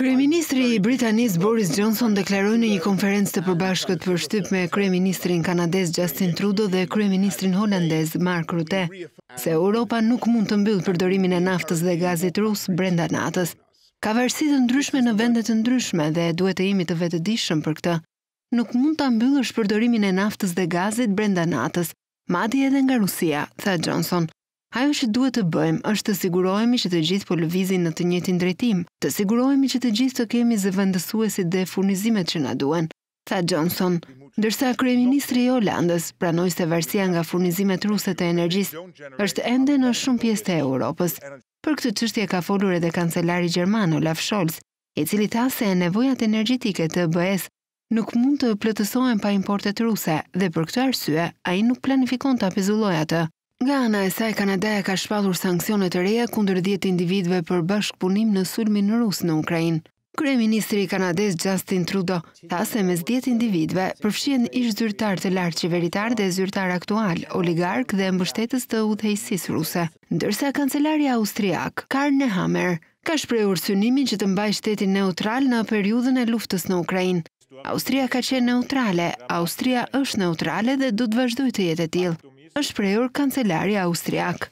Kryeministri i Britanisë Boris Johnson deklaroi në një konferencë të përbashkët për shtyp me kryeministrin kanadez Justin Trudeau dhe kryeministrin holandez Mark Rutte se Europa nuk mund të mbyllë përdorimin e naftës dhe gazit rus brenda NATO-s. Ka varësi të ndryshme në vende të ndryshme dhe duhet të jemi të vetëdijshëm për këtë. Nuk mund ta mbyllësh përdorimin e naftës dhe gazit brenda NATO-s, madje edhe nga Rusia, tha Johnson. Ajo që duhet të bëjmë është të sigurohemi që të gjithë po lëvizin në të njëjtin drejtim, të sigurohemi që të gjithë të kemi zëvendësuesit dhe furnizimet që na duhen, tha Johnson. Ndërsa kryeministri i Holandës pranoi se varësia nga furnizimet ruse të energjisë është ende në shumë pjesë të Europës. Për këtë çështje ka folur edhe kancelari gjerman Olaf Scholz, i cili tha se nevojat energjetike të BE-s nuk mund të plotësohen pa importet ruse dhe për këtë arsye ai nuk planifikon ta pezulloj atë. Nga ana e saj, Kanadaja ka shpallur sanksione të reja kundër 10 individëve për bashkëpunim në sulmin rus në Ukrainë. Kryeministri i Kanadës Justin Trudeau tha se mes 10 individëve përfshihen ish zyrtar të lartë qeveritar dhe zyrtar aktual, oligark dhe mbështetës të udhëheqësisë ruse, ndërsa Kancelaria austriak Karl Nehammer ka shprehur synimin që të mbajë shtetin neutral në periudhën e luftës në Ukrainë. Austria ka qenë neutrale, Austria është neutrale dhe du të vazhdoj të jetë e tilë është prejur kancelari austriak.